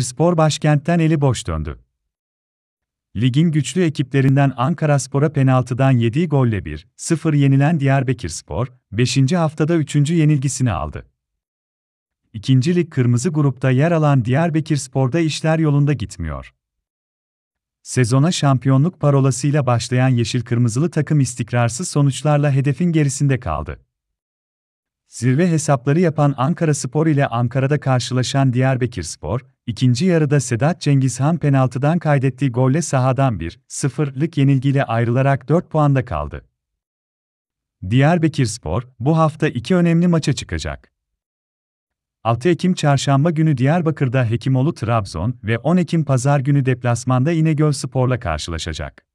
Spor başkentten eli boş döndü. Ligin güçlü ekiplerinden Ankara Spor'a penaltıdan 7 golle 1-0 yenilen Spor, 5. haftada 3. yenilgisini aldı. İkinci lig kırmızı grupta yer alan Spor'da işler yolunda gitmiyor. Sezona şampiyonluk parolasıyla başlayan yeşil kırmızılı takım istikrarsız sonuçlarla hedefin gerisinde kaldı. Zirve hesapları yapan Ankara Spor ile Ankara'da karşılaşan Diyarbakır Spor, ikinci yarıda Sedat Cengizhan penaltıdan kaydettiği golle sahadan 1-0'lık yenilgiyle ayrılarak 4 puanda kaldı. Diyarbakır Spor, bu hafta iki önemli maça çıkacak. 6 Ekim Çarşamba günü Diyarbakır'da Hekimoğlu Trabzon ve 10 Ekim Pazar günü deplasmanda İnegöl Spor'la karşılaşacak.